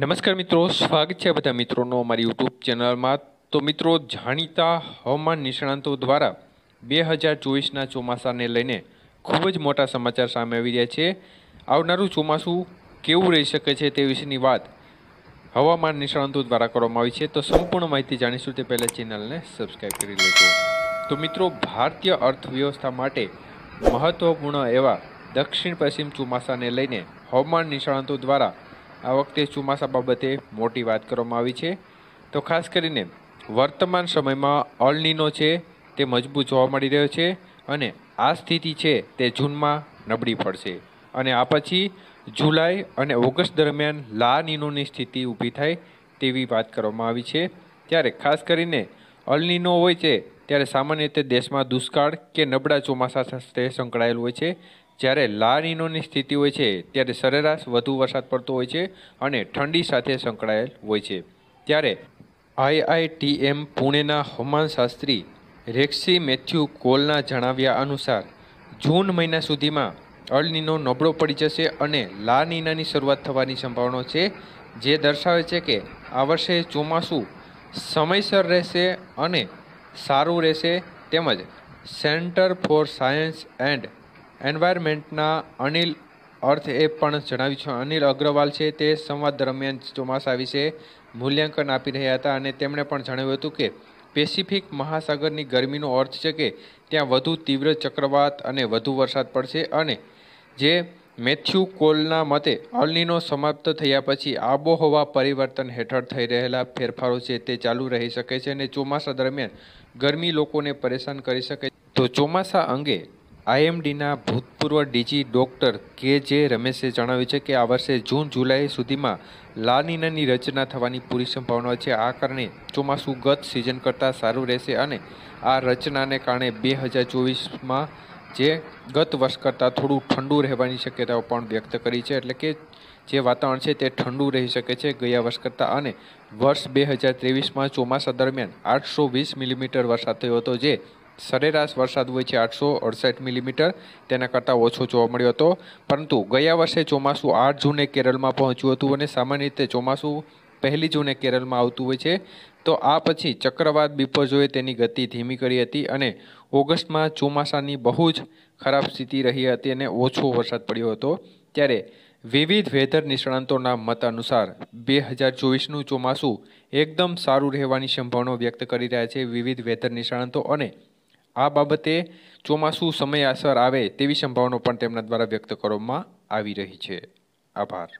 નમસ્કાર મિત્રો સ્વાગત છે બધા મિત્રોનો અમારી યુટ્યુબ ચેનલમાં તો મિત્રો જાણીતા હવામાન નિષ્ણાંતો દ્વારા બે હજાર ચોવીસના ચોમાસાને લઈને ખૂબ જ મોટા સમાચાર સામે આવી રહ્યા છે આવનારું ચોમાસું કેવું રહી શકે છે તે વિશેની વાત હવામાન નિષ્ણાંતો દ્વારા કરવામાં આવી છે તો સંપૂર્ણ માહિતી જાણીશું તે પહેલાં ચેનલને સબસ્ક્રાઈબ કરી લેજો તો મિત્રો ભારતીય અર્થવ્યવસ્થા માટે મહત્ત્વપૂર્ણ એવા દક્ષિણ પશ્ચિમ ચોમાસાને લઈને હવામાન નિષ્ણાંતો દ્વારા આ વખતે ચોમાસા બાબતે મોટી વાત કરવામાં આવી છે તો ખાસ કરીને વર્તમાન સમયમાં અળનીનો છે તે મજબૂત જોવા મળી રહ્યો છે અને આ સ્થિતિ છે તે જૂનમાં નબળી પડશે અને આ પછી જુલાઈ અને ઓગસ્ટ દરમિયાન લા નીનોની સ્થિતિ ઊભી થાય તેવી વાત કરવામાં આવી છે ત્યારે ખાસ કરીને અલનીનો હોય છે ત્યારે સામાન્ય રીતે દેશમાં દુષ્કાળ કે નબળા ચોમાસા સાથે સંકળાયેલું હોય છે જ્યારે લાનીનોની સ્થિતિ હોય છે ત્યારે સરેરાશ વધુ વરસાદ પડતો હોય છે અને ઠંડી સાથે સંકળાયેલ હોય છે ત્યારે આઈઆઈટીએમ પુણેના હવામાનશાસ્ત્રી રેક્સી મેથ્યુ કોલના જણાવ્યા અનુસાર જૂન મહિના સુધીમાં અળનીનો નબળો પડી જશે અને લાનીનાની શરૂઆત થવાની સંભાવના છે જે દર્શાવે છે કે આ વર્ષે ચોમાસું સમયસર રહેશે અને સારું રહેશે તેમજ સેન્ટર ફોર સાયન્સ એન્ડ એન્વાયરમેન્ટના અનિલ અર્થ એ પણ જણાવ્યું છે અનિલ અગ્રવાલ છે તે સંવાદ દરમિયાન ચોમાસા વિશે મૂલ્યાંકન આપી રહ્યા હતા અને તેમણે પણ જણાવ્યું હતું કે પેસિફિક મહાસાગરની ગરમીનો અર્થ છે કે ત્યાં વધુ તીવ્ર ચક્રવાત અને વધુ વરસાદ પડશે અને જે મેથ્યુ કોલના મતે અલનીનો સમાપ્ત થયા પછી આબોહવા પરિવર્તન હેઠળ થઈ રહેલા ફેરફારો છે તે ચાલુ રહી શકે છે અને ચોમાસા દરમિયાન ગરમી લોકોને પરેશાન કરી શકે તો ચોમાસા અંગે આઈએમડીના ભૂતપૂર્વ ડીજી ડૉક્ટર કે જે રમેશે જણાવ્યું છે કે આ વર્ષે જૂન જુલાઈ સુધીમાં લાનીનાની રચના થવાની પૂરી સંભાવના છે આ કારણે ચોમાસું ગત સિઝન કરતાં સારું રહેશે અને આ રચનાને કારણે બે હજાર ચોવીસમાં જે ગત વર્ષ કરતાં થોડું ઠંડુ રહેવાની શક્યતાઓ પણ વ્યક્ત કરી છે એટલે કે જે વાતાવરણ છે તે ઠંડુ રહી શકે છે ગયા વર્ષ કરતાં અને વર્ષ બે હજાર ત્રેવીસમાં ચોમાસા દરમિયાન આઠસો વીસ મિલીમીટર વરસાદ થયો હતો જે સરેરાશ વરસાદ હોય છે આઠસો અડસઠ મિલીમીટર તેના કરતાં ઓછો જોવા મળ્યો હતો પરંતુ ગયા વર્ષે ચોમાસું આઠ જૂને કેરળમાં પહોંચ્યું હતું અને સામાન્ય રીતે ચોમાસું પહેલી જૂને કેરળમાં આવતું હોય છે તો આ પછી ચક્રવાત બિપરજોએ તેની ગતિ ધીમી કરી હતી અને ઓગસ્ટમાં ચોમાસાની બહુ જ ખરાબ સ્થિતિ રહી હતી અને ઓછો વરસાદ પડ્યો હતો ત્યારે વિવિધ વેધર નિષ્ણાંતોના મત અનુસાર બે હજાર ચોવીસનું ચોમાસું એકદમ સારું રહેવાની સંભાવનાઓ વ્યક્ત કરી રહ્યા છે વિવિધ વેધર નિષ્ણાંતો અને આ બાબતે ચોમાસું સમયાસર આવે તેવી સંભાવના પણ તેમના દ્વારા વ્યક્ત કરવામાં આવી રહી છે આભાર